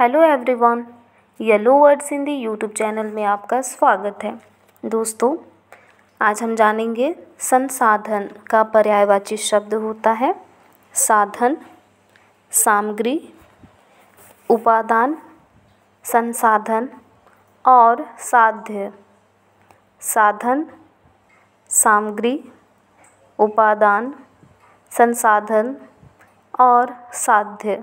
hello everyone yellow words Hindi YouTube channel में आपका स्वागत है दोस्तों आज हम जानेंगे संसाधन का पर्यायवाची शब्द होता है साधन सामग्री उपादान संसाधन और साध्य साधन सामग्री उपादान संसाधन और साध्य